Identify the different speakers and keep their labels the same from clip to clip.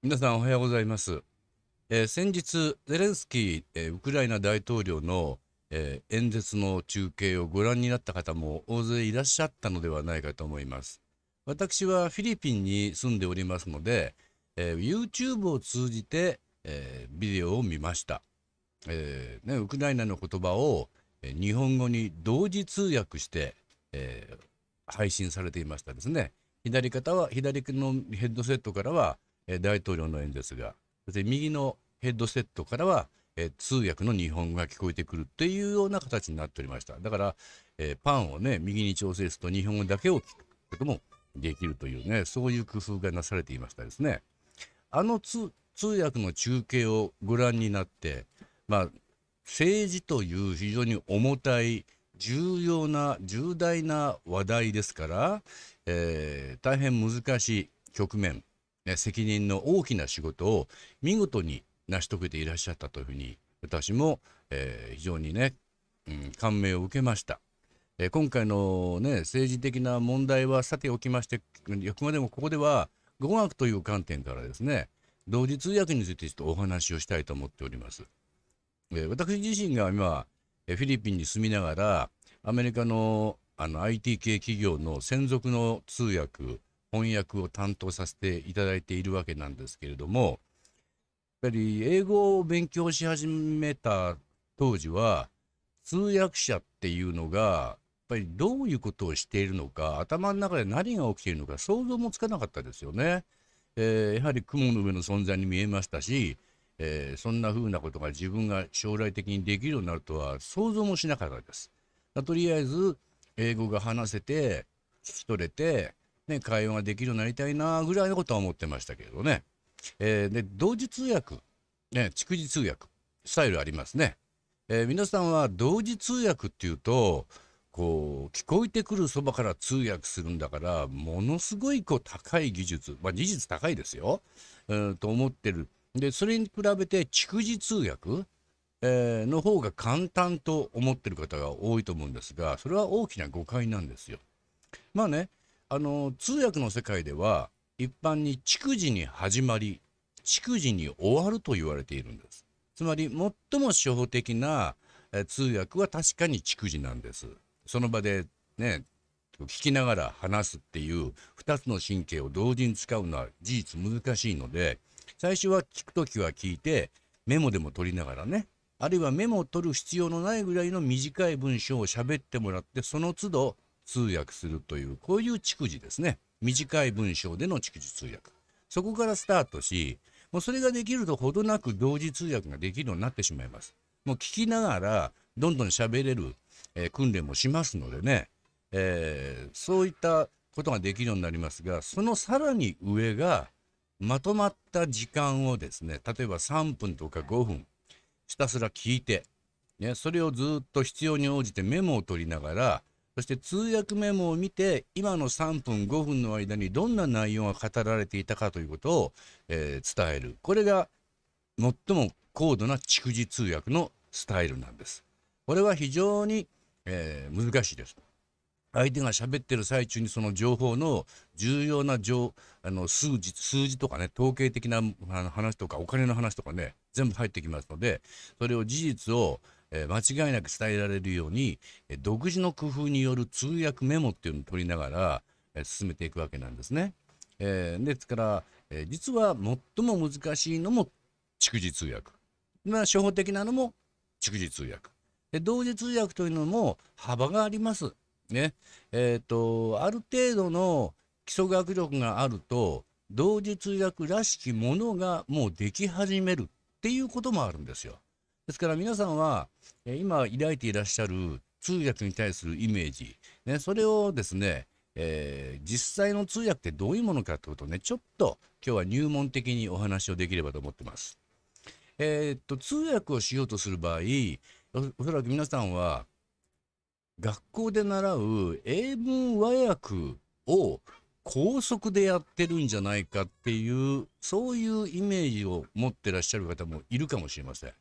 Speaker 1: 皆さんおはようございます、えー、先日ゼレンスキー、えー、ウクライナ大統領の、えー、演説の中継をご覧になった方も大勢いらっしゃったのではないかと思います私はフィリピンに住んでおりますので、え YouTube を通じて、えビデオを見ました、えね、ウクライナの言葉を、え日本語に同時通訳して、え配信されていましたですね左肩は左のヘッドセットからはえ大統領の演説がそして右のヘッドセットからは、え通訳の日本語が聞こえてくるっていうような形になっておりましただから、えパンをね右に調整すると日本語だけを聞くこともできるというねそういう工夫がなされていましたですねあの通訳の中継をご覧になってまあ政治という非常に重たい重要な重大な話題ですから、えー、大変難しい局面責任の大きな仕事を見事に成し遂げていらっしゃったというふうに私も、えー、非常にね、うん、感銘を受けました。えー、今回の、ね、政治的な問題はさておきましてあくまでもここでは語学という観点からですね同時通訳についてちょっとお話をしたいと思っております。えー、私自身が今フィリピンに住みながらアメリカのあの IT 系企業の専属の通訳翻訳を担当させていただいているわけなんですけれどもやっぱり英語を勉強し始めた当時は通訳者っていうのがやっぱりどういうことをしているのか頭の中で何が起きているのか想像もつかなかったですよね。えー、やはり雲の上の存在に見えましたし、えー、そんな風なことが自分が将来的にできるようになるとは想像もしなかったです。とりあえず英語が話せて聞き取れてね、会話ができるようになりたいなぐらいのことは思ってましたけどね。えー、で、同時通訳、ね、逐次通訳、スタイルありますね。えー、皆さんは同時通訳っていうと、こう、聞こえてくるそばから通訳するんだから、ものすごいこう高い技術、まあ技術高いですよ、うん、と思ってる。で、それに比べて逐次通訳、えー、の方が簡単と思ってる方が多いと思うんですが、それは大きな誤解なんですよ。まあね、あの通訳の世界では一般に逐次に始まり逐次に終わると言われているんですつまり最も初歩的な通訳は確かに逐次なんですその場でね聞きながら話すっていう2つの神経を同時に使うのは事実難しいので最初は聞く時は聞いてメモでも取りながらねあるいはメモを取る必要のないぐらいの短い文章を喋ってもらってその都度通訳するというこういう逐次ですね短い文章での逐次通訳そこからスタートしもうそれができるとほどなく同時通訳ができるようになってしまいますもう聞きながらどんどん喋れる、えー、訓練もしますのでね、えー、そういったことができるようになりますがそのさらに上がまとまった時間をですね例えば3分とか5分ひたすら聞いて、ね、それをずっと必要に応じてメモを取りながらそして通訳メモを見て、今の3分、5分の間にどんな内容が語られていたかということを、えー、伝える。これが最も高度な蓄字通訳のスタイルなんです。これは非常に、えー、難しいです。相手が喋ってる最中にその情報の重要な情あの数字数字とかね統計的な話とかお金の話とかね全部入ってきますのでそれを事実をえー、間違いなく伝えられるように、えー、独自の工夫による通訳メモっていうのを取りながら、えー、進めていくわけなんですね。えー、ですから、えー、実は最も難しいのも蓄字通訳。まあ、初歩的なのも蓄字通訳。で同時通訳というのも幅があります。ね。えっ、ー、と、ある程度の基礎学力があると、同時通訳らしきものがもうでき始めるっていうこともあるんですよ。ですから皆さんは、え今抱いていらっしゃる通訳に対するイメージ、ね、それをですね、えー、実際の通訳ってどういうものかということをね、ちょっと今日は入門的にお話をできればと思ってます。えー、っと、通訳をしようとする場合、おそらく皆さんは、学校で習う英文和訳を高速でやってるんじゃないかっていう、そういうイメージを持ってらっしゃる方もいるかもしれません。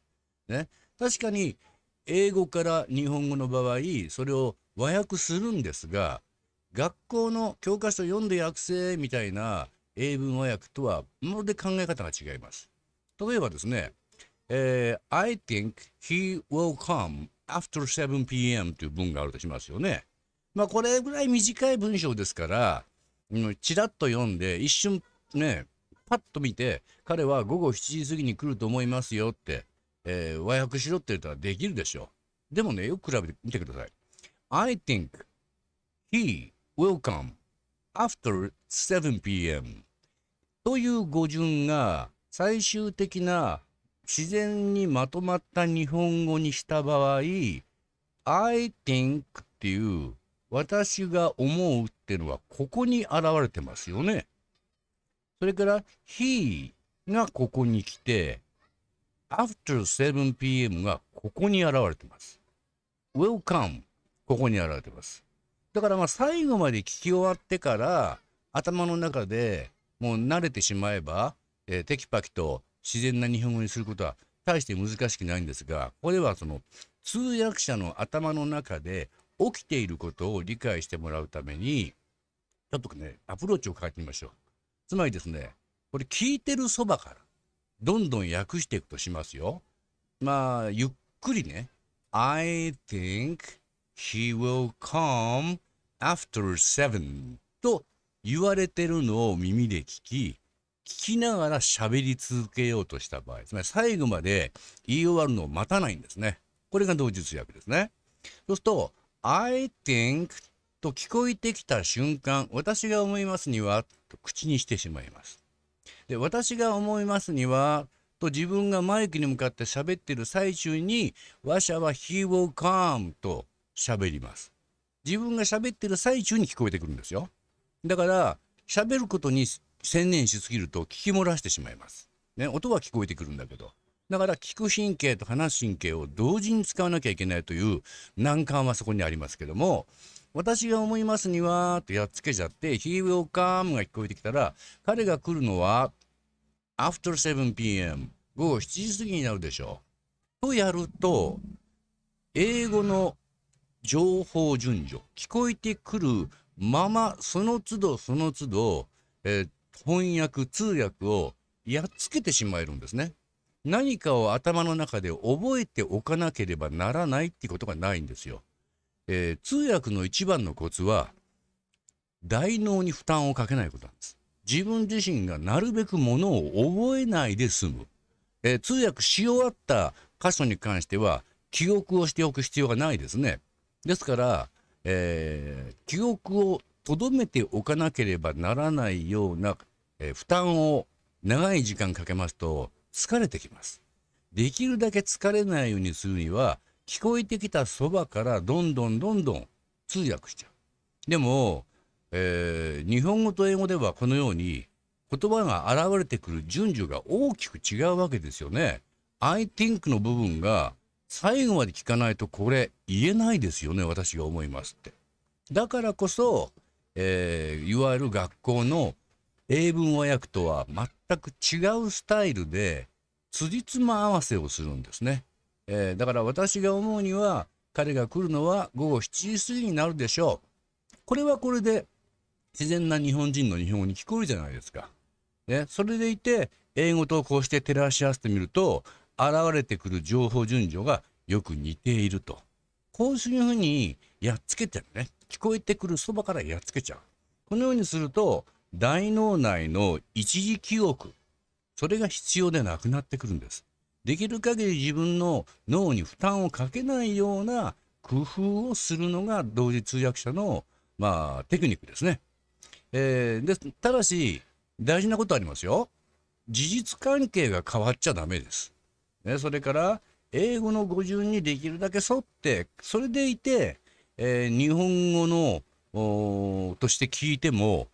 Speaker 1: ね、確かに英語から日本語の場合それを和訳するんですが学校の教科書読んで訳せみたいな英文和訳とはまるで考え方が違います。例えばですね、えー、I think he will come after 7pm という文があるとしますよね。まあこれぐらい短い文章ですから、ちらっと読んで一瞬ね、パッと見て彼は午後7時過ぎに来ると思いますよってえー、和訳しろって言ったらできるでしょう。でもね、よく比べてみてください。I think he will come after 7pm という語順が最終的な自然にまとまった日本語にした場合 I think っていう私が思うっていうのはここに現れてますよね。それから he がここに来て after 7pm がここに現れてます。w e l l come ここに現れてます。だからまあ最後まで聞き終わってから頭の中でもう慣れてしまえば、えー、テキパキと自然な日本語にすることは大して難しくないんですがこれはその通訳者の頭の中で起きていることを理解してもらうためにちょっとねアプローチを変えてみましょう。つまりですねこれ聞いてるそばからどんどん訳していくとしますよ。まあ、ゆっくりね。I think he will come after seven と言われてるのを耳で聞き、聞きながら喋り続けようとした場合、つまり最後まで言い終わるのを待たないんですね。これが同時訳ですね。そうすると、I think と聞こえてきた瞬間、私が思いますには、と口にしてしまいます。で私が思いますにはと自分がマイクに向かって喋ってる最中に話者は「He will come」と喋ります。自分が喋ってる最中に聞こえてくるんですよ。だから喋ることに専念しすぎると聞き漏らしてしまいます。ね、音は聞こえてくるんだけど。だから聞く神経と話す神経を同時に使わなきゃいけないという難関はそこにありますけども、私が思いますには、とやっつけちゃって、He will come が聞こえてきたら、彼が来るのは、after 7pm、午後7時過ぎになるでしょう。とやると、英語の情報順序、聞こえてくるまま、その都度その都度、えー、翻訳、通訳をやっつけてしまえるんですね。何かを頭の中で覚えておかなければならないってことがないんですよ。えー、通訳の一番のコツは大脳に負担をかけないことなんです自分自身がなるべくものを覚えないで済む、えー、通訳し終わった箇所に関しては記憶をしておく必要がないですねですから、えー、記憶をとどめておかなければならないような、えー、負担を長い時間かけますと疲れてきますできるだけ疲れないようにするには聞こえてきたそばからどんどんどんどん通訳しちゃう。でも、えー、日本語と英語ではこのように言葉が現れてくる順序が大きく違うわけですよね。I think の部分が最後まで聞かないとこれ言えないですよね、私が思いますって。だからこそ、えー、いわゆる学校の英文和訳とは全く違うスタイルで辻褄合わせをするんですね。えー、だから私が思うには、彼が来るのは午後7時過ぎになるでしょう。これはこれで、自然な日本人の日本語に聞こえるじゃないですか。ね、それでいて、英語とこうして照らし合わせてみると、現れてくる情報順序がよく似ていると。こういうふうにやっつけてるね。聞こえてくるそばからやっつけちゃう。このようにすると、大脳内の一時記憶、それが必要でなくなってくるんです。できる限り自分の脳に負担をかけないような工夫をするのが同時通訳者の、まあ、テクニックですね。えー、でただし大事なことありますよ。事実関係が変わっちゃダメです。ね、それから英語の語順にできるだけ沿ってそれでいて、えー、日本語のとして聞いても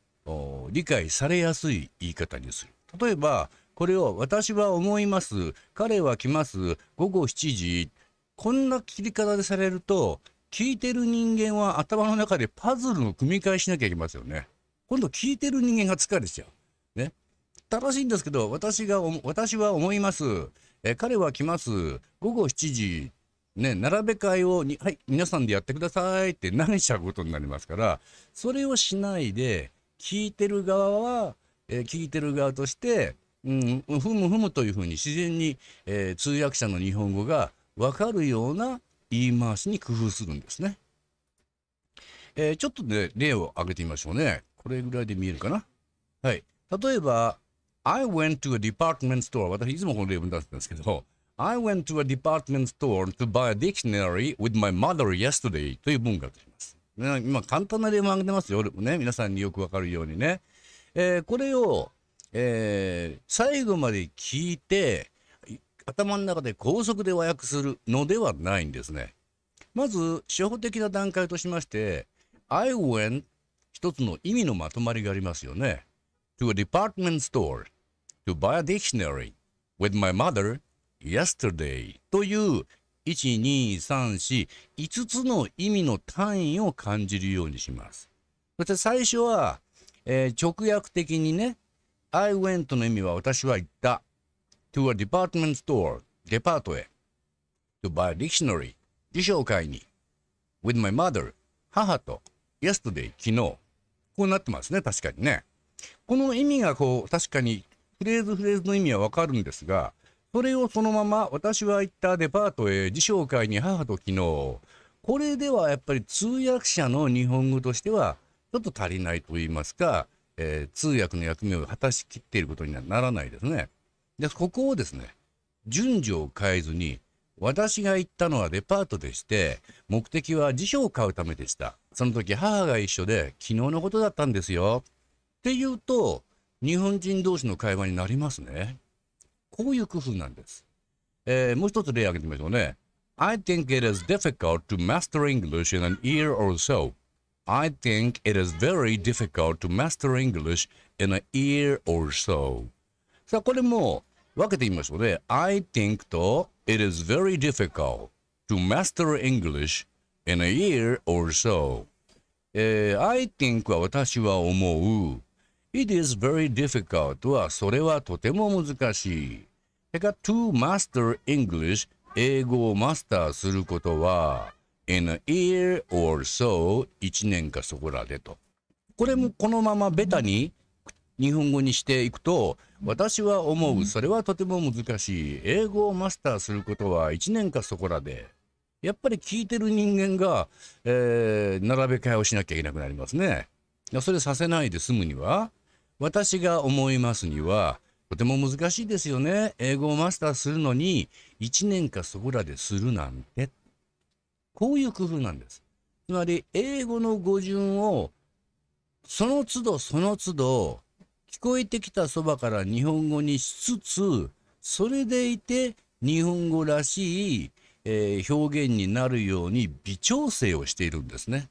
Speaker 1: 理解されやすい言い方にする。例えばこれを私は思います。彼は来ます。午後7時。こんな切り方でされると、聞いてる人間は頭の中でパズルを組み替えしなきゃいけませんよね。今度聞いてる人間が疲れちゃう。ね。正しいんですけど、私が、私は思います。え彼は来ます。午後7時。ね、並べ替えをに、はい、皆さんでやってくださいって投げちゃうことになりますから、それをしないで、聞いてる側は、え聞いてる側として、うん、ふむふむというふうに自然に、えー、通訳者の日本語が分かるような言い回しに工夫するんですね。えー、ちょっとね、例を挙げてみましょうね。これぐらいで見えるかな。はい。例えば、I went to a department store. 私、いつもこの例文出しすんですけど、I went to a department store to buy a dictionary with my mother yesterday という文があります。ね、今、簡単な例文挙げてますよ。ね、皆さんによくわかるようにね。えー、これを、えー、最後まで聞いて頭の中で高速で和訳するのではないんですね。まず初歩的な段階としまして I went 一つの意味のまとまりがありますよね。to a department store to buy a dictionary with my mother yesterday という1234 5つの意味の単位を感じるようにします。そして最初は、えー、直訳的にね I went の意味は私は行った。to a department store デパートへ。to buy a dictionary 辞書を買いに。with my mother 母と yesterday 昨日。こうなってますね、確かにね。この意味がこう、確かにフレーズフレーズの意味はわかるんですが、それをそのまま私は行ったデパートへ辞書を買いに母と昨日。これではやっぱり通訳者の日本語としてはちょっと足りないと言いますか、えー、通訳の役目を果たしきっていることにはならないですね。で、ここをですね、順序を変えずに、私が行ったのはデパートでして、目的は辞書を買うためでした。その時母が一緒で、昨日のことだったんですよ。って言うと、日本人同士の会話になりますね。こういう工夫なんです。えー、もう一つ例を挙げてみましょうね。I think it is difficult to master English in an year or so. I think it is very difficult to master English in a year or so. さあ、これも分けてみましょうね。I think と It is very difficult to master English in a year or so. えー、I eh, think は私は思う。It is very difficult はそれはとても難しい。てか、to master English 英語をマスターすることは in a year or so 一年かそこらでと。これもこのままベタに日本語にしていくと私は思うそれはとても難しい英語をマスターすることは1年かそこらでやっぱり聞いてる人間が、えー、並べ替えをしなきゃいけなくなりますね。それさせないで済むには私が思いますにはとても難しいですよね英語をマスターするのに1年かそこらでするなんて。こういう工夫なんです。つまり、英語の語順を、その都度その都度、聞こえてきたそばから日本語にしつつ、それでいて日本語らしい、えー、表現になるように微調整をしているんですね。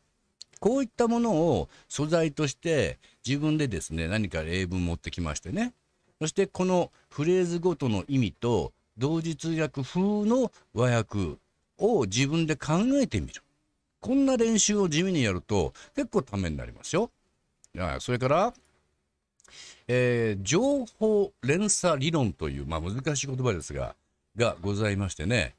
Speaker 1: こういったものを素材として自分でですね、何か例文持ってきましてね。そしてこのフレーズごとの意味と同時通訳風の和訳を自分で考えてみる。こんな練習を地味にやると結構ためになりますよ。それから、えー、情報連鎖理論という、まあ、難しい言葉ですが、がございましてね、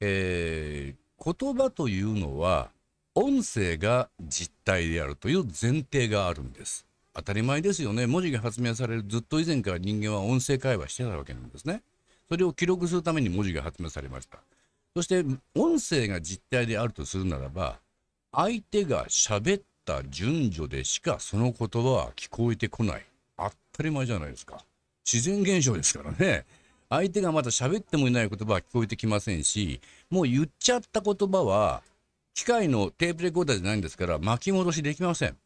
Speaker 1: えー、言葉というのは音声が実体であるという前提があるんです。当たり前ですよね。文字が発明されるずっと以前から人間は音声会話してたわけなんですね。それを記録するために文字が発明されました。そして音声が実体であるとするならば、相手が喋った順序でしかその言葉は聞こえてこない。当たり前じゃないですか。自然現象ですからね。相手がまだ喋ってもいない言葉は聞こえてきませんし、もう言っちゃった言葉は、機械のテープレコーダーじゃないんですから巻き戻しできません。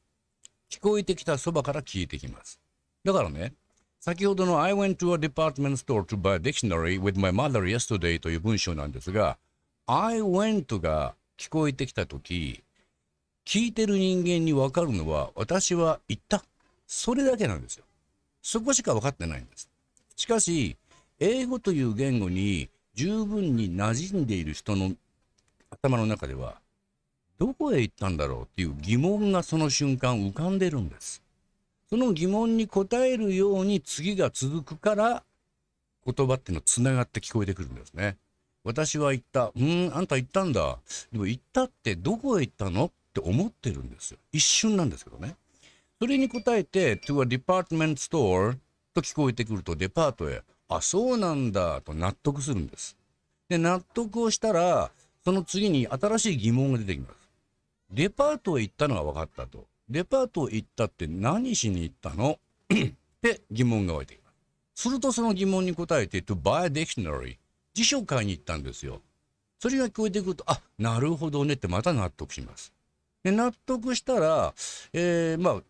Speaker 1: 聞こえてきたそばから聞いてきます。だからね、先ほどの I went to a department store to buy a dictionary with my mother yesterday という文章なんですが I went が聞こえてきた時聞いてる人間にわかるのは私は行ったそれだけなんですよそこしか分かってないんですしかし英語という言語に十分に馴染んでいる人の頭の中ではどこへ行ったんだろうっていう疑問がその瞬間浮かんでるんですその疑問に答えるように次が続くから言葉っていうのはつながって聞こえてくるんですね。私は言った。うん、あんた言ったんだ。でも言ったってどこへ行ったのって思ってるんですよ。一瞬なんですけどね。それに答えて、to a department store と聞こえてくるとデパートへ、あ、そうなんだと納得するんです。で、納得をしたら、その次に新しい疑問が出てきます。デパートへ行ったのが分かったと。デパート行ったって何しに行ったの って疑問が湧いてきます。するとその疑問に答えて、to buy a dictionary。辞書を買いに行ったんですよ。それが聞こえてくると、あ、なるほどねってまた納得します。で、納得したら、えー、まあ、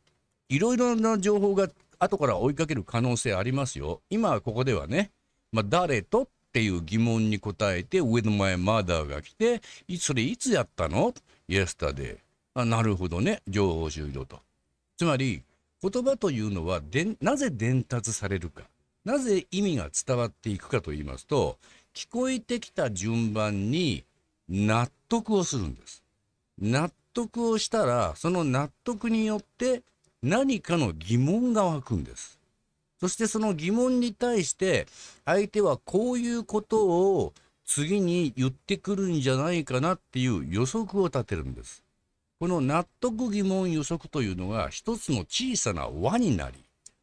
Speaker 1: いろいろな情報が後から追いかける可能性ありますよ。今ここではね、まあ、誰とっていう疑問に答えて、with my mother が来て、それいつやったの ?yesterday。あなるほどね情報終了とつまり言葉というのはでなぜ伝達されるかなぜ意味が伝わっていくかと言いますと聞こえてきた順番に納得をするんです納得をしたらその納得によって何かの疑問が湧くんですそしてその疑問に対して相手はこういうことを次に言ってくるんじゃないかなっていう予測を立てるんです。この納得疑問予測というのが一つの小さな輪になり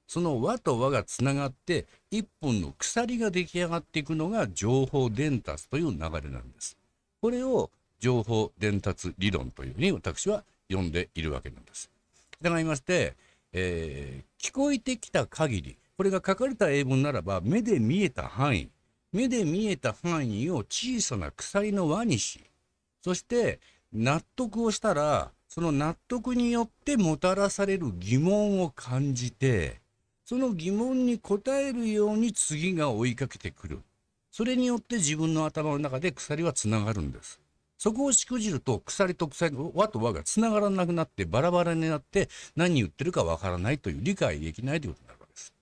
Speaker 1: その輪と輪がつながって一本の鎖が出来上がっていくのが情報伝達という流れなんです。これを情報伝達理論というふうに私は呼んでいるわけなんです。従いまして、えー、聞こえてきた限りこれが書かれた英文ならば目で見えた範囲目で見えた範囲を小さな鎖の輪にしそして納得をしたら、その納得によってもたらされる疑問を感じて、その疑問に答えるように次が追いかけてくる。それによって自分の頭の中で鎖はつながるんです。そこをしくじると鎖と鎖、輪と輪がつながらなくなってバラバラになって何言ってるかわからないという理解できないということになるわけです。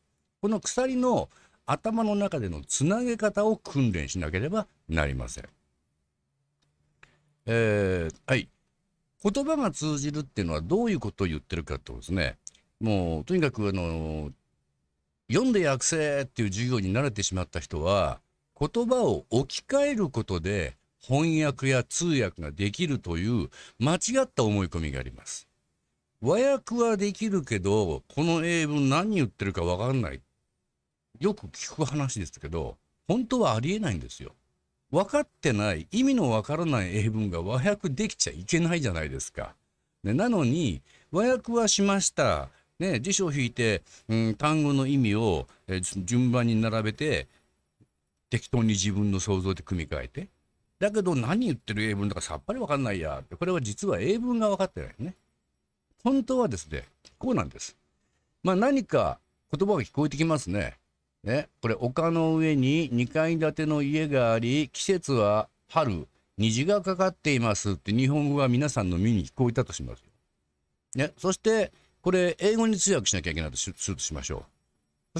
Speaker 1: この鎖の頭の中でのつなげ方を訓練しなければなりません。えー、はい。言葉が通じるっていうのはどういうことを言ってるかってことですね。もう、とにかく、あの、読んで訳せっていう授業に慣れてしまった人は、言葉を置き換えることで翻訳や通訳ができるという間違った思い込みがあります。和訳はできるけど、この英文何言ってるかわかんない。よく聞く話ですけど、本当はありえないんですよ。分かってない、意味のわからない英文が和訳できちゃいけないじゃないですか。ね、なのに、和訳はしました。ね、辞書を引いて、うん、単語の意味を、順番に並べて、適当に自分の想像で組み替えて。だけど何言ってる英文だかさっぱりわかんないやって、これは実は英文が分かってないね。本当はですね、こうなんです。まあ何か言葉が聞こえてきますね。ね、これ丘の上に2階建ての家があり季節は春虹がかかっていますって日本語が皆さんの耳に聞こえたとしますよ。ね、そしてこれ英語に通訳しなきゃいけないとするとしましょう。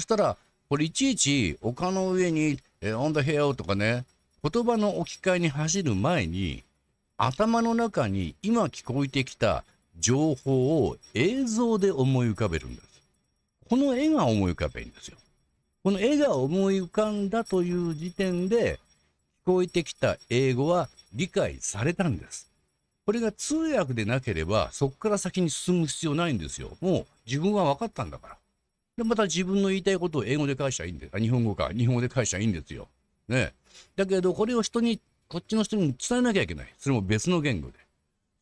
Speaker 1: そしたらこれいちいち丘の上に「えー、on the hill」とかね言葉の置き換えに走る前に頭の中に今聞こえてきた情報を映像で思い浮かべるんです。この絵が思い浮かべるんですよ。この絵が思い浮かんだという時点で、聞こえてきた英語は理解されたんです。これが通訳でなければ、そこから先に進む必要ないんですよ。もう自分は分かったんだから。で、また自分の言いたいことを英語で返したらいいんです。あ、日本語か。日本語で返したらいいんですよ。ね。だけど、これを人に、こっちの人に伝えなきゃいけない。それも別の言語で。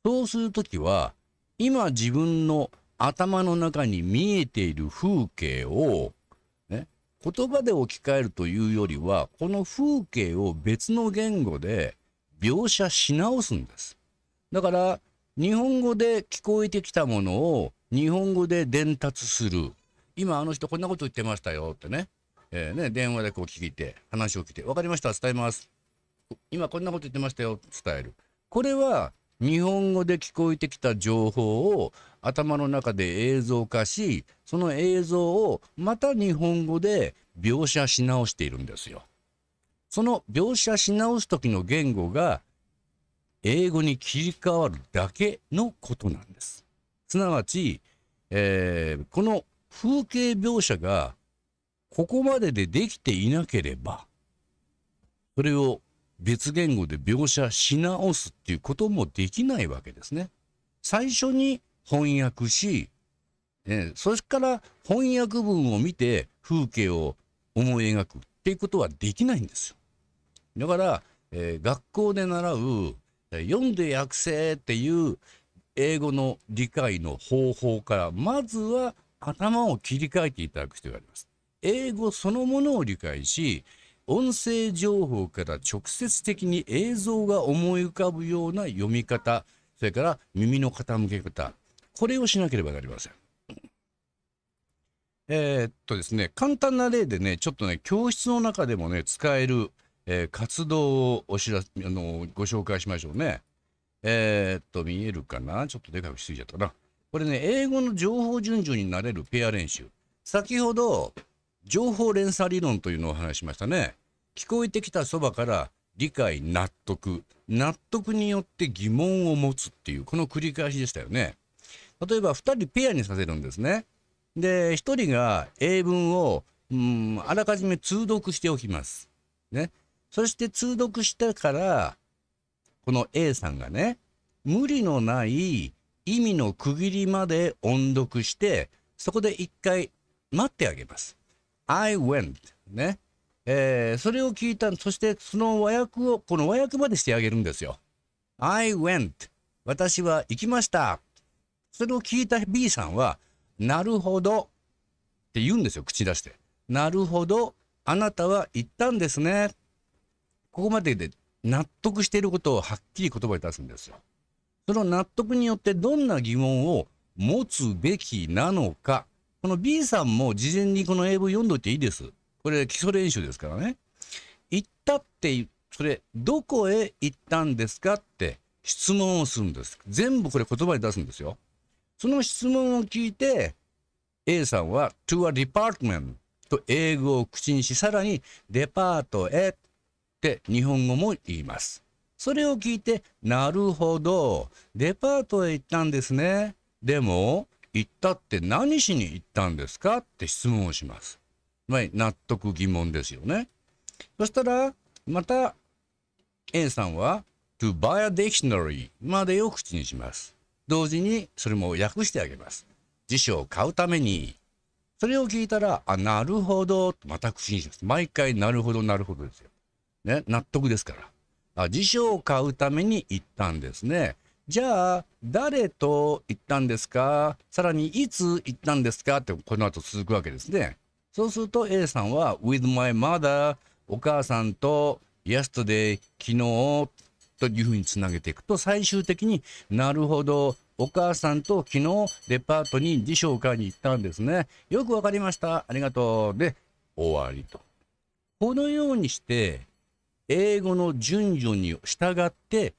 Speaker 1: そうするときは、今自分の頭の中に見えている風景を言葉で置き換えるというよりは、この風景を別の言語で描写し直すんです。だから、日本語で聞こえてきたものを日本語で伝達する。今あの人こんなこと言ってましたよってね。えー、ね、電話でこう聞いて、話を聞いて、分かりました、伝えます。今こんなこと言ってましたよ、伝える。これは日本語で聞こえてきた情報を頭の中で映像化し、その映像をまた日本語で描写し直しているんですよ。その描写し直す時の言語が英語に切り替わるだけのことなんです。すなわち、えー、この風景描写がここまででできていなければ、それを別言語で描写し直すっていうこともできないわけですね。最初に翻訳し、えそしから翻訳文を見て風景を思い描くっていうことはできないんですよ。だから、えー、学校で習う読んで訳せっていう英語の理解の方法からまずは頭を切り替えていただく必要があります。英語そのものを理解し音声情報から直接的に映像が思い浮かぶような読み方、それから耳の傾け方、これをしなければなりません。えー、っとですね、簡単な例でね、ちょっとね、教室の中でもね、使える、えー、活動をお知らあのご紹介しましょうね。えー、っと、見えるかなちょっとでかくしすぎちゃったかな。これね、英語の情報順序になれるペア練習。先ほど、情報連鎖理論というのをお話しましたね。聞こえてきたそばから理解、納得、納得によって疑問を持つっていう、この繰り返しでしたよね。例えば2人ペアにさせるんですね。で、1人が英文を、うん、あらかじめ通読しておきます。ね。そして通読したから、この A さんがね、無理のない意味の区切りまで音読して、そこで一回待ってあげます。I went ね、えー、それを聞いたそしてその和訳をこの和訳までしてあげるんですよ I went 私は行きましたそれを聞いた B さんはなるほどって言うんですよ口出してなるほどあなたは行ったんですねここまでで納得していることをはっきり言葉に出すんですよその納得によってどんな疑問を持つべきなのかこの B さんも事前にこの英文読んどいていいです。これ基礎練習ですからね。行ったって、それ、どこへ行ったんですかって質問をするんです。全部これ言葉に出すんですよ。その質問を聞いて、A さんは to a department と英語を口にし、さらにデパートへって日本語も言います。それを聞いて、なるほど、デパートへ行ったんですね。でも、行ったって何しに行ったんですかって質問をします。まあ、納得疑問ですよね。そしたら、また A さんは to buy a dictionary までを口にします。同時にそれも訳してあげます。辞書を買うために。それを聞いたら、あ、なるほど、とまた口にします。毎回なるほど、なるほどですよ。ね、納得ですから。あ、辞書を買うために行ったんですね。じゃあ、誰と行ったんですかさらに、いつ行ったんですかって、この後続くわけですね。そうすると A さんは、with my mother、お母さんと yesterday、昨日というふうにつなげていくと、最終的になるほど、お母さんと昨日デパートに辞書を買いに行ったんですね。よくわかりました。ありがとう。で、終わりと。このようにして、英語の順序に従って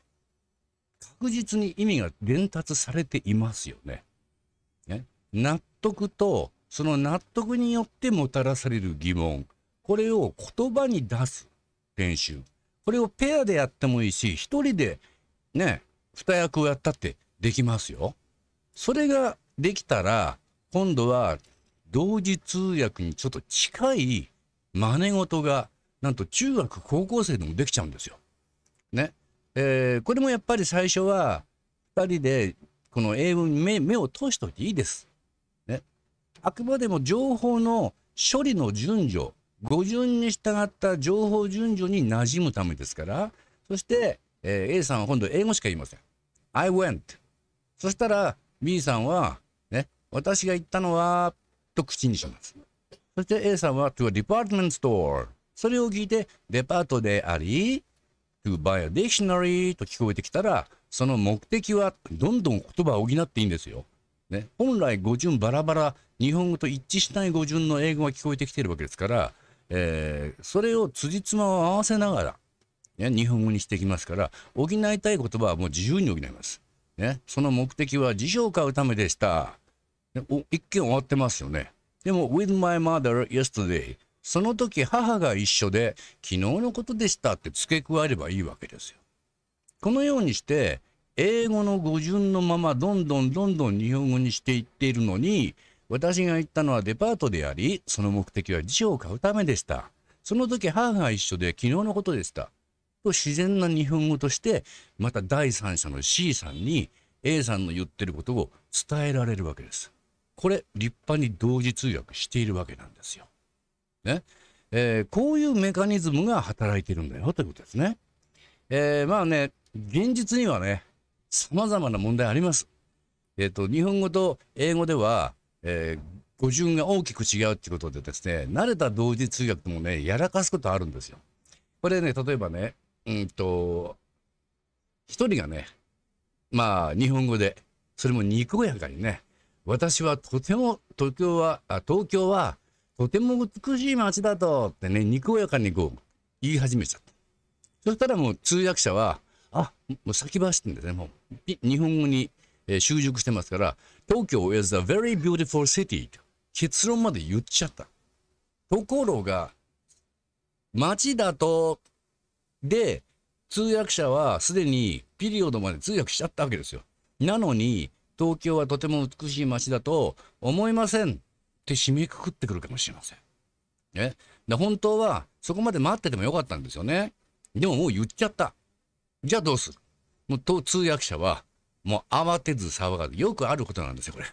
Speaker 1: 確実に意味が伝達されていますよね。ね納得と、その納得によってもたらされる疑問、これを言葉に出す練習。これをペアでやってもいいし、一人でね、二役をやったってできますよ。それができたら、今度は同時通訳にちょっと近い真似事が、なんと中学、高校生でもできちゃうんですよ。ね。えー、これもやっぱり最初は2人でこの英文に目目を通しておいていいです。ね、あくまでも情報の処理の順序語順に従った情報順序に馴染むためですからそして、えー、A さんは今度英語しか言いません。I went そしたら B さんは、ね、私が言ったのはと口にします。そして A さんは to a department store それを聞いてデパートであり to buy a dictionary と聞こえてきたら、その目的はどんどん言葉を補っていいんですよ。ね、本来語順バラバラ、日本語と一致しない語順の英語が聞こえてきているわけですから、えー、それを辻褄を合わせながら、ね、日本語にしてきますから、補いたい言葉はもう自由に補います。ね、その目的は辞書を買うためでした。ね、お一見終わってますよね。でも、with my mother yesterday その時母が一緒で、昨日のことでしたって付け加えればいいわけですよ。このようにして、英語の語順のままどんどんどんどん日本語にしていっているのに、私が行ったのはデパートであり、その目的は辞書を買うためでした。その時母が一緒で昨日のことでした。と自然な日本語として、また第三者の C さんに A さんの言ってることを伝えられるわけです。これ、立派に同時通訳しているわけなんですよ。ねえー、こういうメカニズムが働いてるんだよということですね。えー、まあね、現実にはね、様々な問題あります。えっ、ー、と、日本語と英語では、えー、語順が大きく違うっていうことでですね、慣れた同時通訳もね、やらかすことあるんですよ。これね、例えばね、うんと、一人がね、まあ、日本語で、それもにこやかにね、私はとても東京は、東京はとても美しい街だと、ってね、にこやかにこう、言い始めちゃった。そしたらもう通訳者は、あ、もう先走ってんですね、もう。日本語に、えー、習熟してますから、東京 is a very beautiful city と結論まで言っちゃった。ところが、街だと、で、通訳者はすでにピリオドまで通訳しちゃったわけですよ。なのに、東京はとても美しい街だと思いません。って締めくくってくるかもしれません。ね。で、本当は、そこまで待っててもよかったんですよね。でももう言っちゃった。じゃあどうするもう通訳者は、もう慌てず騒がず。よくあることなんですよ、これ。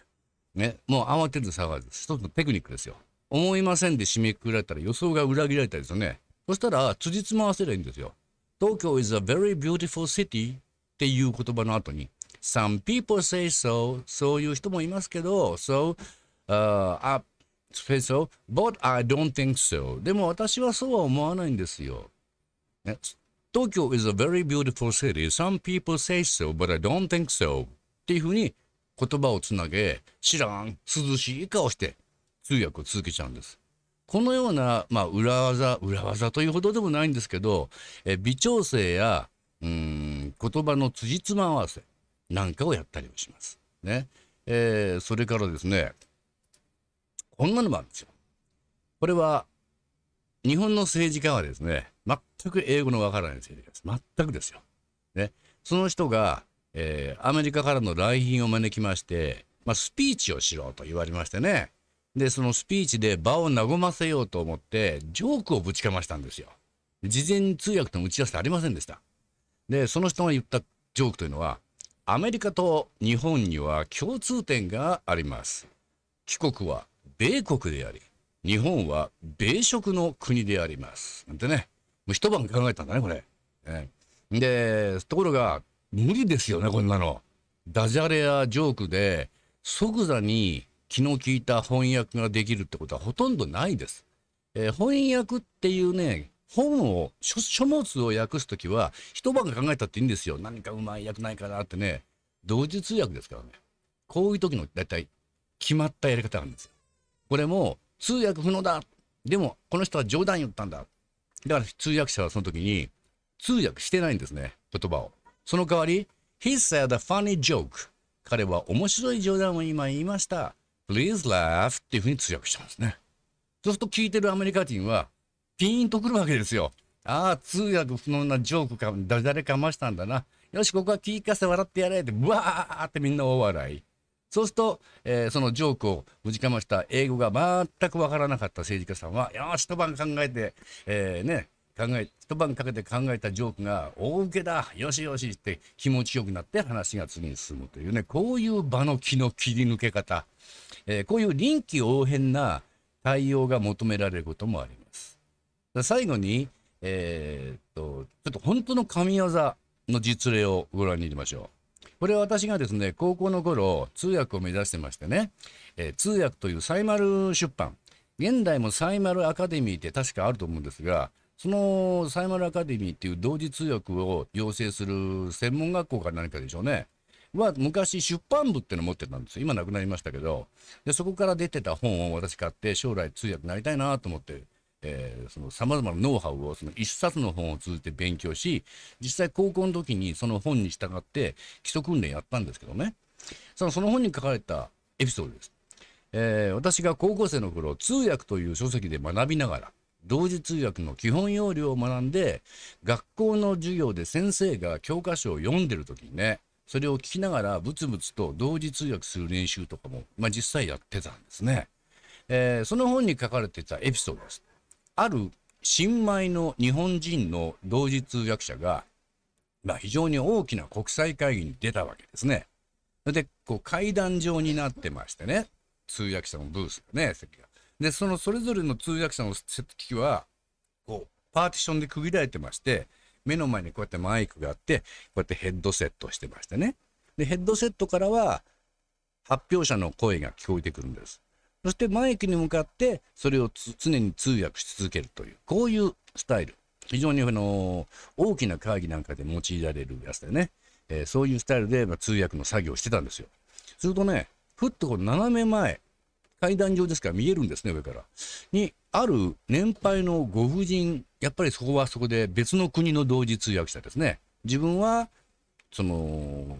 Speaker 1: ね。もう慌てず騒がず。一つのテクニックですよ。思いませんで締めくくられたら予想が裏切られたりですよね。そしたら、辻褄合わせればいいんですよ。東京 is a very beautiful city っていう言葉の後に、Some people say so. そういう人もいますけど、So uh, up s p e but I don't think so. でも私はそうは思わないんですよ。ね、Tokyo is a very beautiful city. Some people say so, but I don't think so. っていうふうに言葉をつなげ、知らん、涼しい顔して通訳を続けちゃうんです。このような、まあ、裏技、裏技というほどでもないんですけど、え微調整や、うん、言葉の辻褄合わせなんかをやったりもします。ね。えー、それからですね、こんなのもあるんですよ。これは、日本の政治家はですね、全く英語のわからない政治家です。全くですよ。ね。その人が、えー、アメリカからの来賓を招きまして、まあ、スピーチをしろと言われましてね。で、そのスピーチで場を和ませようと思って、ジョークをぶちかましたんですよ。事前に通訳と打ち合わせありませんでした。で、その人が言ったジョークというのは、アメリカと日本には共通点があります。帰国は米国であり、日本は米食の国であります。なんてね、もう一晩考えたんだね、これ。ね、で、ところが、無理ですよね、こんなの。ダジャレやジョークで、即座に気の利いた翻訳ができるってことはほとんどないです。えー、翻訳っていうね、本を書、書物を訳すときは、一晩考えたっていいんですよ。何かうまい訳ないかなってね。同時通訳ですからね。こういう時のだいたい、決まったやり方なんですよ。これも通訳不能だ。でも、この人は冗談言ったんだ。だから通訳者はその時に通訳してないんですね、言葉を。その代わり、He said a funny joke. 彼は面白い冗談を今言いました。Please laugh っていうふうに通訳したんですね。そうすると聞いてるアメリカ人はピーンとくるわけですよ。ああ、通訳不能なジョークか、誰かましたんだな。よし、ここは聞かせて笑ってやれって、ブワーってみんな大笑い。そうすると、えー、そのジョークをぶちかました英語が全くわからなかった政治家さんは、よし、一晩考えて、えー、ね、考え、一晩かけて考えたジョークが、大受けだよしよしって気持ちよくなって話が次に進むというね、こういう場の気の切り抜け方、えー、こういう臨機応変な対応が求められることもあります。最後に、えー、っと、ちょっと本当の神業の実例をご覧に入れましょう。これは私がですね、高校の頃、通訳を目指してましてね、えー、通訳というサイマル出版、現代もサイマルアカデミーって確かあると思うんですが、そのサイマルアカデミーっていう同時通訳を養成する専門学校か何かでしょうね。は昔出版部っていうのを持ってたんですよ。今なくなりましたけど。で、そこから出てた本を私買って将来通訳になりたいなと思ってえまその様々なノウハウをその1冊の本を通じて勉強し、実際高校の時にその本に従って基礎訓練やったんですけどね。そのその本に書かれたエピソードです。えー、私が高校生の頃、通訳という書籍で学びながら、同時通訳の基本要領を学んで、学校の授業で先生が教科書を読んでる時にね、それを聞きながらブツブツと同時通訳する練習とかも、まあ、実際やってたんですね。えー、その本に書かれてたエピソードです。ある新米の日本人の同時通訳者が、まあ、非常に大きな国際会議に出たわけですね。で、こう階段状になってましてね、通訳者のブースがね、席が。で、そのそれぞれの通訳者の席は、こう、パーティションで区切られてまして、目の前にこうやってマイクがあって、こうやってヘッドセットしてましてね。で、ヘッドセットからは、発表者の声が聞こえてくるんです。そしてマイクに向かってそれを常に通訳し続けるという、こういうスタイル。非常にあの大きな会議なんかで用いられるやつだよね。えー、そういうスタイルで、まあ、通訳の作業をしてたんですよ。するとね、ふっとこう斜め前、階段上ですから見えるんですね、上から。に、ある年配のご婦人、やっぱりそこはそこで別の国の同時通訳者ですね。自分は、その、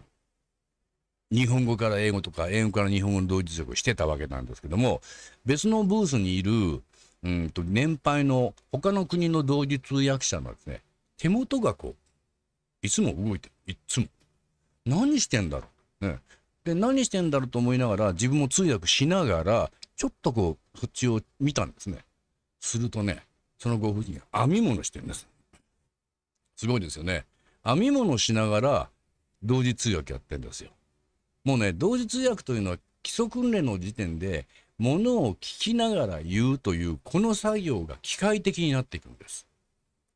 Speaker 1: 日本語から英語とか、英語から日本語の同時訳してたわけなんですけども、別のブースにいる、うんと、年配の他の国の同時通訳者のですね、手元がこう、いつも動いてる。いつも。何してんだろう。ね。で、何してんだろうと思いながら、自分も通訳しながら、ちょっとこう、そっちを見たんですね。するとね、そのご夫人が編み物してるんです。すごいですよね。編み物しながら、同時通訳やってんですよ。もうね、同時通訳というのは基礎訓練の時点で、ものを聞きながら言うという、この作業が機械的になっていくんです。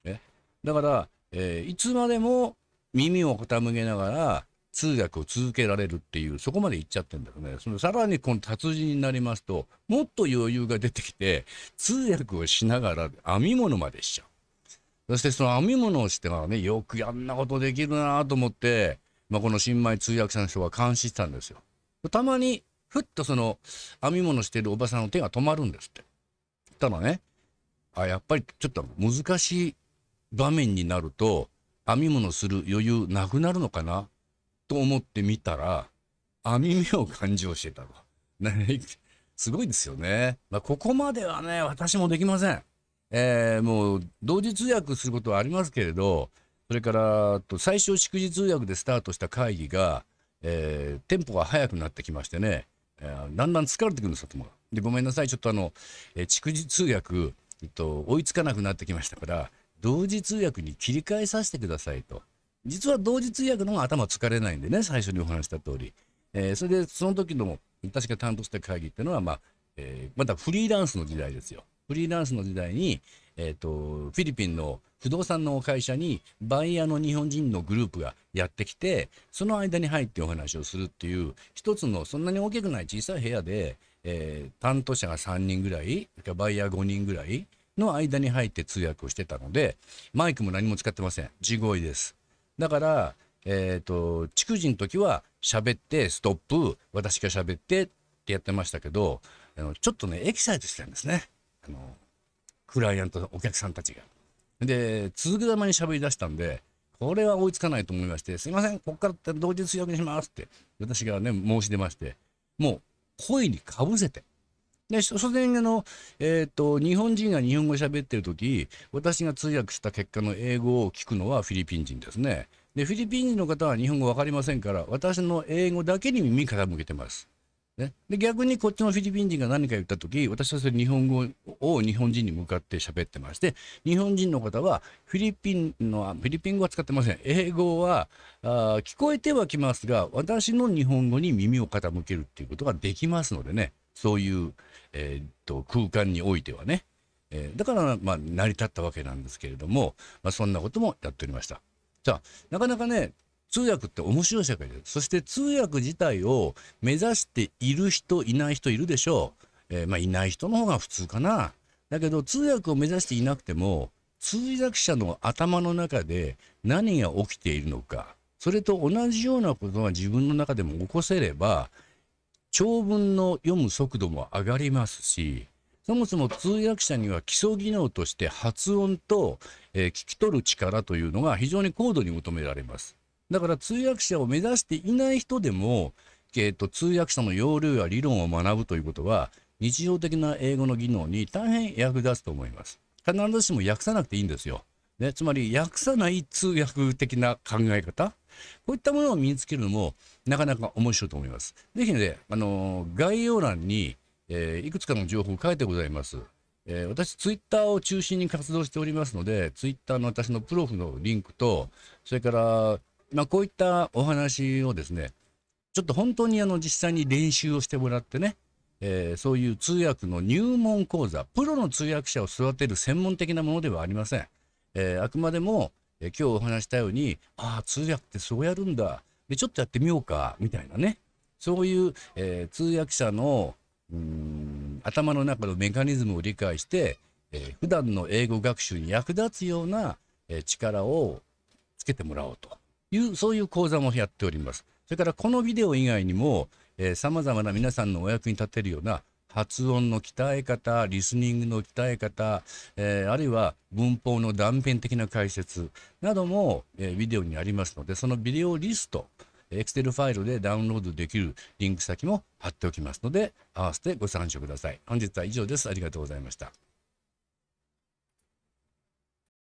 Speaker 1: ね、だから、えー、いつまでも耳を傾けながら通訳を続けられるっていう、そこまでいっちゃってるんだよね。そのさらにこの達人になりますと、もっと余裕が出てきて、通訳をしながら編み物までしちゃう。そしてその編み物をしてかね、よくやんなことできるなと思って、まあ、この新米通訳者の人が監視したんですよ。たまに、ふっとその、編み物してるおばさんの手が止まるんですって。ただね、あ、やっぱりちょっと難しい場面になると、編み物する余裕なくなるのかなと思ってみたら、編み目を感じをしてたと。すごいですよね。まあ、ここまではね、私もできません。えー、もう、同時通訳することはありますけれど、それから最初祝日通訳でスタートした会議が、えー、テンポが速くなってきましてね、えー、だんだん疲れてくるんです頭もでごめんなさいちょっとあの、えー、祝日通訳、えっと、追いつかなくなってきましたから同時通訳に切り替えさせてくださいと。実は同時通訳の方が頭疲れないんでね最初にお話した通り、えー、それでその時の私が担当した会議っていうのは、まあえー、まだフリーランスの時代ですよフリーランスの時代に、えっ、ー、と、フィリピンの不動産の会社にバイヤーの日本人のグループがやってきて、その間に入ってお話をするっていう、一つのそんなに大きくない小さい部屋で、えー、担当者が3人ぐらい、バイヤー5人ぐらいの間に入って通訳をしてたので、マイクも何も使ってません。地声です。だから、えっ、ー、と、逐次の時は喋って、ストップ、私が喋ってってやってましたけど、あのちょっとね、エキサイトしてるんですね。あのクライアント、お客さんたちが。で、続けざまに喋り出したんで、これは追いつかないと思いまして、すいません、こっから同日通訳にしますって、私がね、申し出まして、もう、声にかぶせて。で、所詮あの、えっ、ー、と、日本人が日本語喋ってる時、私が通訳した結果の英語を聞くのはフィリピン人ですね。で、フィリピン人の方は日本語わかりませんから、私の英語だけに耳傾けてます。ね、で逆にこっちのフィリピン人が何か言った時私はそれ日本語を日本人に向かって喋ってまして日本人の方はフィリピンのフィリピン語は使ってません英語はあ聞こえてはきますが私の日本語に耳を傾けるっていうことができますのでねそういう、えー、っと空間においてはね、えー、だから、まあ、成り立ったわけなんですけれども、まあ、そんなこともやっておりました。じゃあなかなかね通訳って面白い社会です。そして通訳自体を目指している人、いない人いるでしょう。えー、まあ、いない人の方が普通かな。だけど、通訳を目指していなくても、通訳者の頭の中で何が起きているのか、それと同じようなことが自分の中でも起こせれば、長文の読む速度も上がりますし、そもそも通訳者には基礎技能として発音と、えー、聞き取る力というのが非常に高度に求められます。だから通訳者を目指していない人でも、えーと、通訳者の要領や理論を学ぶということは、日常的な英語の技能に大変役立つと思います。必ずしも訳さなくていいんですよ。ね、つまり訳さない通訳的な考え方、こういったものを身につけるのもなかなか面白いと思います。ぜひね、あのー、概要欄に、えー、いくつかの情報を書いてございます。えー、私、ツイッターを中心に活動しておりますので、ツイッターの私のプロフのリンクと、それからまあ、こういったお話をですね、ちょっと本当にあの実際に練習をしてもらってね、えー、そういう通訳の入門講座、プロの通訳者を育てる専門的なものではありません。えー、あくまでも、えー、今日お話したように、ああ、通訳ってそうやるんだ。で、ちょっとやってみようか、みたいなね。そういう、え通訳者の、うん、頭の中のメカニズムを理解して、え普段の英語学習に役立つような、え力をつけてもらおうと。いう、そういう講座もやっております。それからこのビデオ以外にも、さまざまな皆さんのお役に立てるような発音の鍛え方、リスニングの鍛え方、えー、あるいは文法の断片的な解説なども、えー、ビデオにありますので、そのビデオリスト、Excel ファイルでダウンロードできるリンク先も貼っておきますので、合わせてご参照ください。本日は以上です。ありがとうございました。